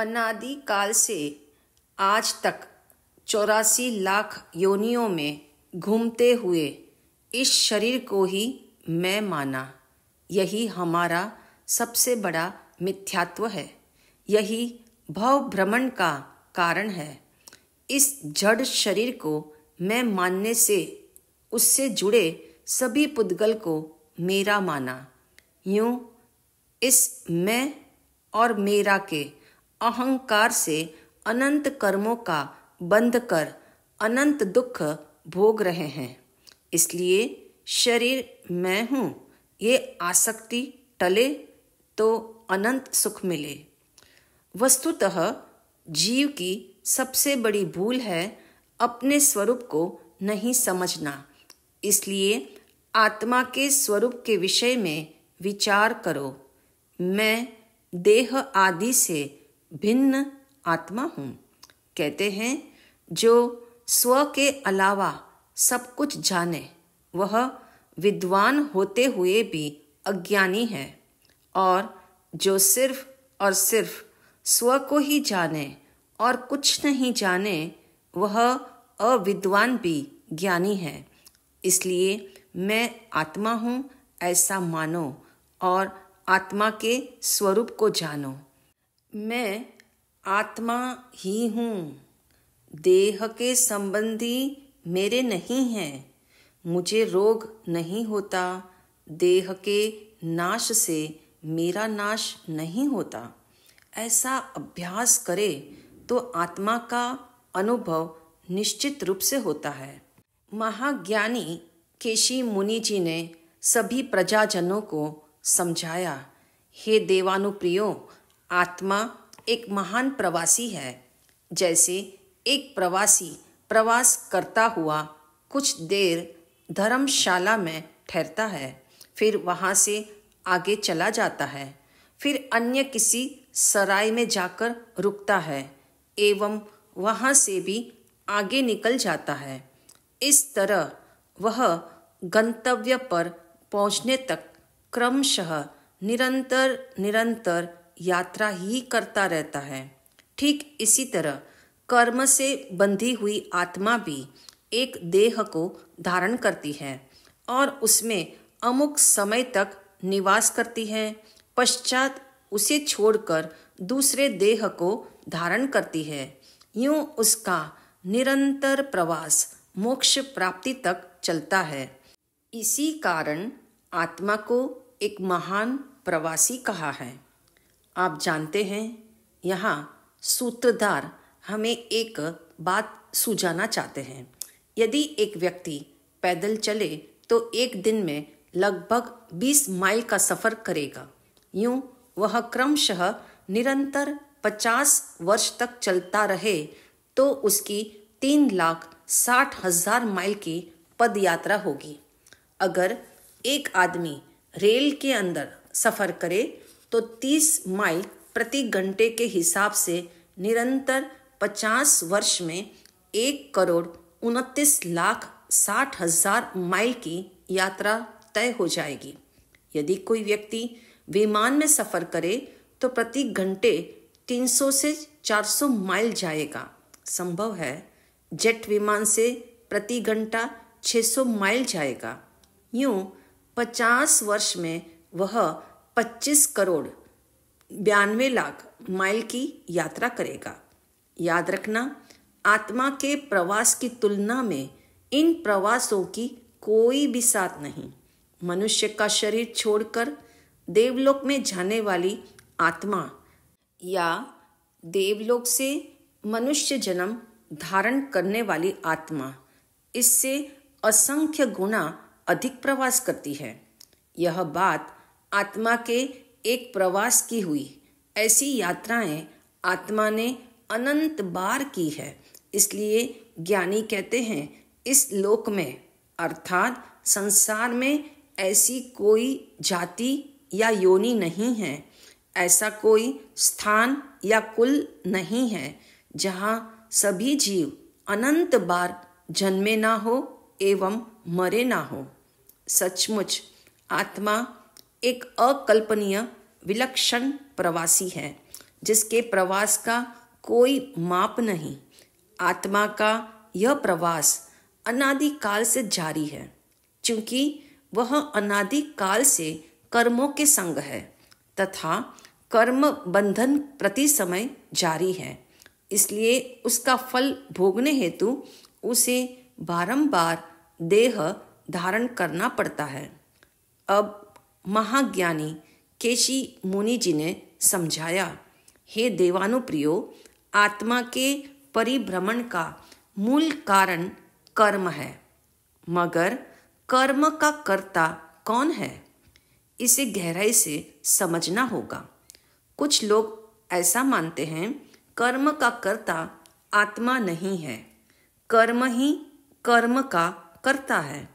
अनादि काल से आज तक चौरासी लाख योनियों में घूमते हुए इस शरीर को ही मैं माना यही हमारा सबसे बड़ा मिथ्यात्व है यही भव भ्रमण का कारण है इस जड़ शरीर को मैं मानने से उससे जुड़े सभी पुद्गल को मेरा माना यूं इस मैं और मेरा के अहंकार से अनंत कर्मों का बंध कर अनंत दुख भोग रहे हैं इसलिए शरीर मैं हूँ ये आसक्ति टले तो अनंत सुख मिले वस्तुतः जीव की सबसे बड़ी भूल है अपने स्वरूप को नहीं समझना इसलिए आत्मा के स्वरूप के विषय में विचार करो मैं देह आदि से भिन्न आत्मा हूँ कहते हैं जो स्व के अलावा सब कुछ जाने वह विद्वान होते हुए भी अज्ञानी है और जो सिर्फ और सिर्फ स्व को ही जाने और कुछ नहीं जाने वह अविद्वान भी ज्ञानी है इसलिए मैं आत्मा हूँ ऐसा मानो और आत्मा के स्वरूप को जानो मैं आत्मा ही हूँ देह के संबंधी मेरे नहीं हैं मुझे रोग नहीं होता देह के नाश से मेरा नाश नहीं होता ऐसा अभ्यास करे तो आत्मा का अनुभव निश्चित रूप से होता है महाज्ञानी केशी मुनि जी ने सभी प्रजाजनों को समझाया हे देवानुप्रियो आत्मा एक महान प्रवासी है जैसे एक प्रवासी प्रवास करता हुआ कुछ देर धर्मशाला में ठहरता है फिर वहाँ से आगे चला जाता है फिर अन्य किसी सराय में जाकर रुकता है एवं वहाँ से भी आगे निकल जाता है इस तरह वह गंतव्य पर पहुँचने तक क्रमशः निरंतर निरंतर यात्रा ही करता रहता है ठीक इसी तरह कर्म से बंधी हुई आत्मा भी एक देह को धारण करती है और उसमें अमुक समय तक निवास करती है पश्चात उसे छोड़कर दूसरे देह को धारण करती है यूं उसका निरंतर प्रवास मोक्ष प्राप्ति तक चलता है इसी कारण आत्मा को एक महान प्रवासी कहा है आप जानते हैं यहाँ सूत्रधार हमें एक बात सुझाना चाहते हैं यदि एक व्यक्ति पैदल चले तो एक दिन में लगभग 20 माइल का सफ़र करेगा यूं वह क्रमशः निरंतर 50 वर्ष तक चलता रहे तो उसकी तीन लाख साठ हजार माइल की पद यात्रा होगी अगर एक आदमी रेल के अंदर सफ़र करे तो 30 माइल प्रति घंटे के हिसाब से निरंतर 50 वर्ष में एक करोड़ उनतीस लाख साठ हजार माइल की यात्रा तय हो जाएगी यदि कोई व्यक्ति विमान में सफ़र करे तो प्रति घंटे 300 से 400 माइल जाएगा संभव है जेट विमान से प्रति घंटा 600 माइल जाएगा यूं 50 वर्ष में वह पच्चीस करोड़ बयानवे लाख माइल की यात्रा करेगा याद रखना आत्मा के प्रवास की तुलना में इन प्रवासों की कोई भी साथ नहीं मनुष्य का शरीर छोड़कर देवलोक में जाने वाली आत्मा या देवलोक से मनुष्य जन्म धारण करने वाली आत्मा इससे असंख्य गुना अधिक प्रवास करती है यह बात आत्मा के एक प्रवास की हुई ऐसी यात्राएं आत्मा ने अनंत बार की है इसलिए ज्ञानी कहते हैं इस लोक में अर्थात संसार में ऐसी कोई जाति या योनि नहीं है ऐसा कोई स्थान या कुल नहीं है जहाँ सभी जीव अनंत बार जन्मे ना हो एवं मरे ना हो सचमुच आत्मा एक अकल्पनीय विलक्षण प्रवासी है जिसके प्रवास का कोई माप नहीं आत्मा का यह प्रवास अनादिकाल से जारी है क्योंकि वह अनादिकाल से कर्मों के संग है तथा कर्म बंधन प्रति समय जारी है इसलिए उसका फल भोगने हेतु उसे बारंबार देह धारण करना पड़ता है अब महाज्ञानी केशी मुनि जी ने समझाया हे देवानुप्रियो आत्मा के परिभ्रमण का मूल कारण कर्म है मगर कर्म का कर्ता कौन है इसे गहराई से समझना होगा कुछ लोग ऐसा मानते हैं कर्म का कर्ता आत्मा नहीं है कर्म ही कर्म का कर्ता है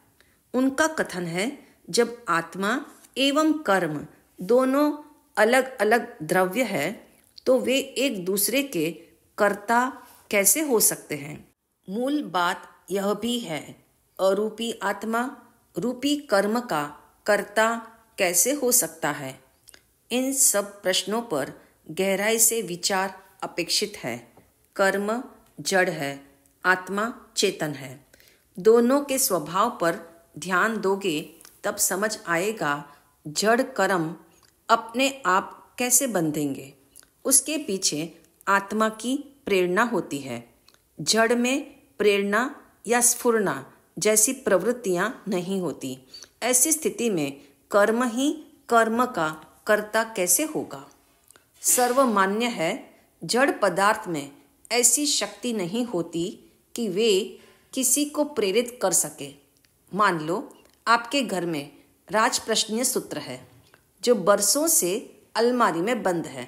उनका कथन है जब आत्मा एवं कर्म दोनों अलग अलग द्रव्य है तो वे एक दूसरे के कर्ता कैसे हो सकते हैं मूल बात यह भी है अरूपी आत्मा रूपी कर्म का कर्ता कैसे हो सकता है इन सब प्रश्नों पर गहराई से विचार अपेक्षित है कर्म जड़ है आत्मा चेतन है दोनों के स्वभाव पर ध्यान दोगे तब समझ आएगा जड़ कर्म अपने आप कैसे बंधेंगे उसके पीछे आत्मा की प्रेरणा होती है जड़ में प्रेरणा या स्फुरना जैसी प्रवृत्तियां नहीं होती ऐसी स्थिति में कर्म ही कर्म का कर्ता कैसे होगा सर्वमान्य है जड़ पदार्थ में ऐसी शक्ति नहीं होती कि वे किसी को प्रेरित कर सके मान लो आपके घर में राजप्रश्नीय सूत्र है जो बरसों से अलमारी में बंद है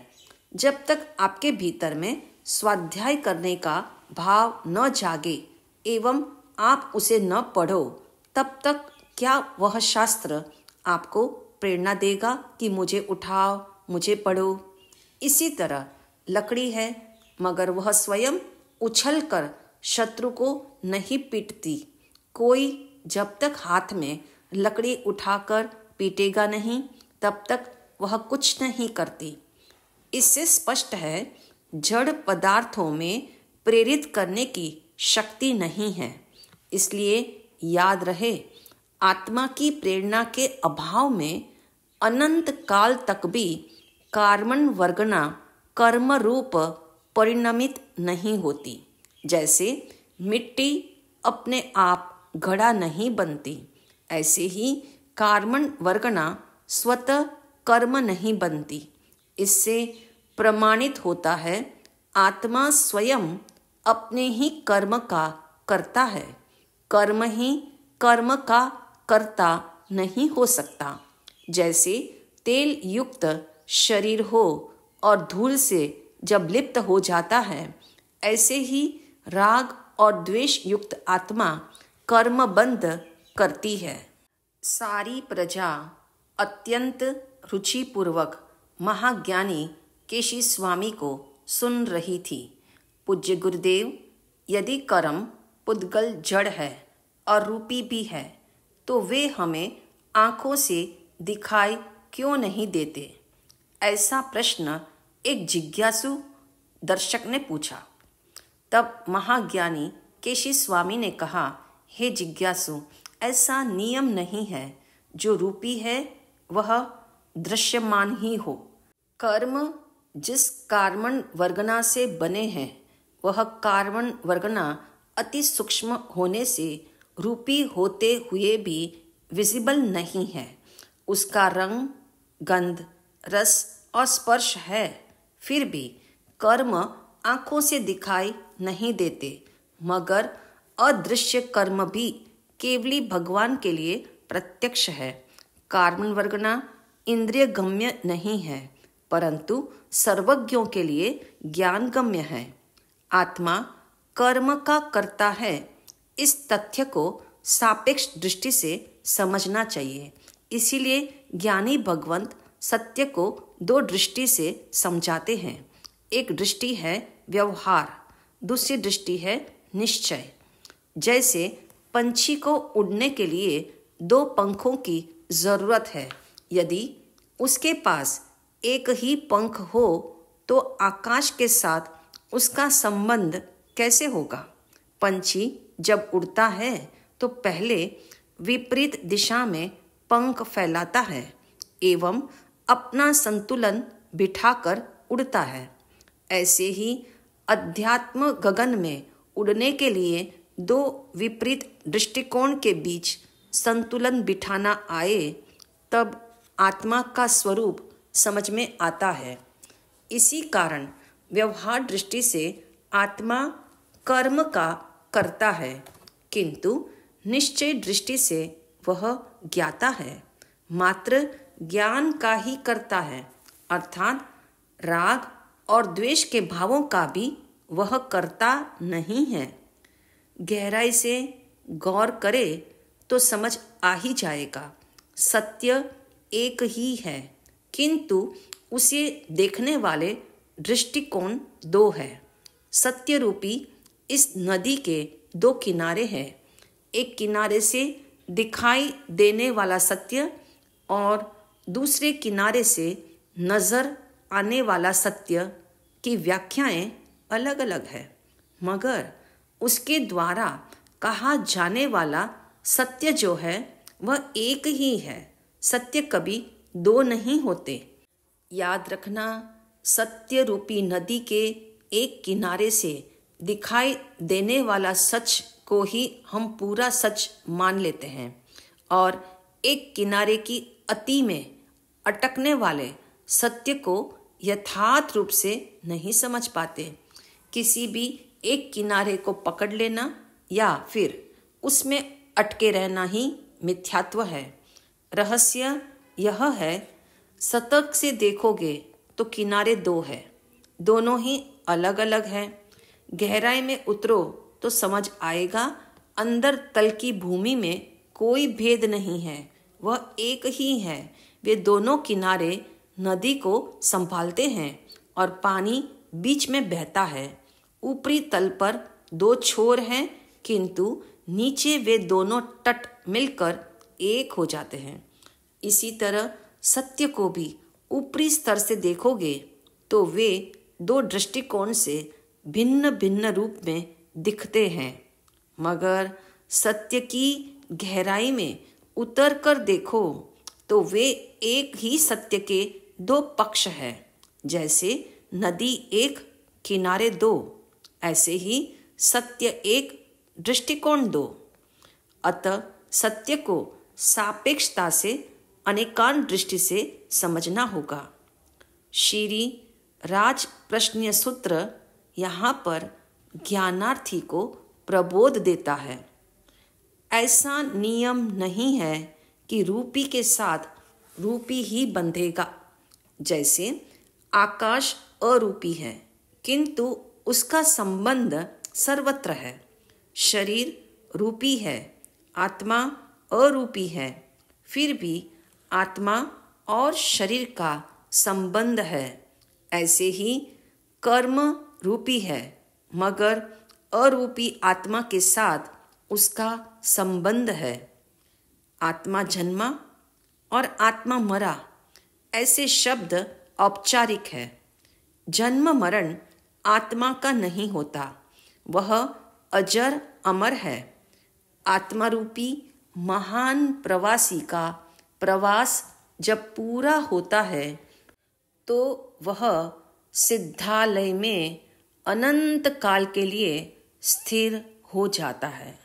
जब तक आपके भीतर में स्वाध्याय करने का भाव न जागे एवं आप उसे न पढ़ो तब तक क्या वह शास्त्र आपको प्रेरणा देगा कि मुझे उठाओ मुझे पढ़ो इसी तरह लकड़ी है मगर वह स्वयं उछल कर शत्रु को नहीं पीटती कोई जब तक हाथ में लकड़ी उठाकर पीटेगा नहीं तब तक वह कुछ नहीं करती इससे स्पष्ट है जड़ पदार्थों में प्रेरित करने की शक्ति नहीं है इसलिए याद रहे आत्मा की प्रेरणा के अभाव में अनंत काल तक भी कार्बन वर्गना कर्म रूप परिणमित नहीं होती जैसे मिट्टी अपने आप घड़ा नहीं बनती ऐसे ही कार्मण वर्गना स्वतः कर्म नहीं बनती इससे प्रमाणित होता है आत्मा स्वयं अपने ही कर्म का करता है कर्म ही कर्म का करता नहीं हो सकता जैसे तेल युक्त शरीर हो और धूल से जब लिप्त हो जाता है ऐसे ही राग और द्वेष युक्त आत्मा कर्मबंध करती है सारी प्रजा अत्यंत रुचिपूर्वक महाज्ञानी केशी स्वामी को सुन रही थी पूज्य गुरुदेव यदि कर्म पुद्गल जड़ है और रूपी भी है तो वे हमें आँखों से दिखाई क्यों नहीं देते ऐसा प्रश्न एक जिज्ञासु दर्शक ने पूछा तब महाज्ञानी केशी स्वामी ने कहा हे जिज्ञासु ऐसा नियम नहीं है जो रूपी है वह दृश्यमान ही हो कर्म जिस कार्बन वर्गना से बने हैं वह कार्बन वर्गना अति सूक्ष्म होने से रूपी होते हुए भी विजिबल नहीं है उसका रंग गंध रस और स्पर्श है फिर भी कर्म आँखों से दिखाई नहीं देते मगर अदृश्य कर्म भी केवली भगवान के लिए प्रत्यक्ष है कार्मण वर्गना इंद्रिय गम्य नहीं है परंतु सर्वज्ञों के लिए ज्ञान गम्य है आत्मा कर्म का करता है इस तथ्य को सापेक्ष दृष्टि से समझना चाहिए इसीलिए ज्ञानी भगवंत सत्य को दो दृष्टि से समझाते हैं एक दृष्टि है व्यवहार दूसरी दृष्टि है निश्चय जैसे पंछी को उड़ने के लिए दो पंखों की ज़रूरत है यदि उसके पास एक ही पंख हो तो आकाश के साथ उसका संबंध कैसे होगा पंछी जब उड़ता है तो पहले विपरीत दिशा में पंख फैलाता है एवं अपना संतुलन बिठाकर उड़ता है ऐसे ही अध्यात्म गगन में उड़ने के लिए दो विपरीत दृष्टिकोण के बीच संतुलन बिठाना आए तब आत्मा का स्वरूप समझ में आता है इसी कारण व्यवहार दृष्टि से आत्मा कर्म का करता है किंतु निश्चय दृष्टि से वह ज्ञाता है मात्र ज्ञान का ही करता है अर्थात राग और द्वेष के भावों का भी वह करता नहीं है गहराई से गौर करे तो समझ आ ही जाएगा सत्य एक ही है किंतु उसे देखने वाले दृष्टिकोण दो है सत्य रूपी इस नदी के दो किनारे हैं एक किनारे से दिखाई देने वाला सत्य और दूसरे किनारे से नज़र आने वाला सत्य की व्याख्याएं अलग अलग है मगर उसके द्वारा कहा जाने वाला सत्य जो है वह एक ही है सत्य कभी दो नहीं होते याद रखना सत्य रूपी नदी के एक किनारे से दिखाई देने वाला सच को ही हम पूरा सच मान लेते हैं और एक किनारे की अति में अटकने वाले सत्य को यथार्थ रूप से नहीं समझ पाते किसी भी एक किनारे को पकड़ लेना या फिर उसमें अटके रहना ही मिथ्यात्व है रहस्य यह है सतर्क से देखोगे तो किनारे दो है दोनों ही अलग अलग हैं गहराई में उतरो तो समझ आएगा अंदर तल की भूमि में कोई भेद नहीं है वह एक ही है वे दोनों किनारे नदी को संभालते हैं और पानी बीच में बहता है ऊपरी तल पर दो छोर हैं किंतु नीचे वे दोनों तट मिलकर एक हो जाते हैं इसी तरह सत्य को भी ऊपरी स्तर से देखोगे तो वे दो दृष्टिकोण से भिन्न भिन्न रूप में दिखते हैं मगर सत्य की गहराई में उतर कर देखो तो वे एक ही सत्य के दो पक्ष हैं जैसे नदी एक किनारे दो ऐसे ही सत्य एक दृष्टिकोण दो अत सत्य को सापेक्षता से अनेकान दृष्टि से समझना होगा श्री राज प्रश्न सूत्र यहाँ पर ज्ञानार्थी को प्रबोध देता है ऐसा नियम नहीं है कि रूपी के साथ रूपी ही बंधेगा जैसे आकाश अरूपी है किंतु उसका संबंध सर्वत्र है शरीर रूपी है आत्मा अरूपी है फिर भी आत्मा और शरीर का संबंध है ऐसे ही कर्म रूपी है मगर अरूपी आत्मा के साथ उसका संबंध है आत्मा जन्मा और आत्मा मरा ऐसे शब्द औपचारिक है जन्म मरण आत्मा का नहीं होता वह अजर अमर है आत्मारूपी महान प्रवासी का प्रवास जब पूरा होता है तो वह सिद्धालय में अनंत काल के लिए स्थिर हो जाता है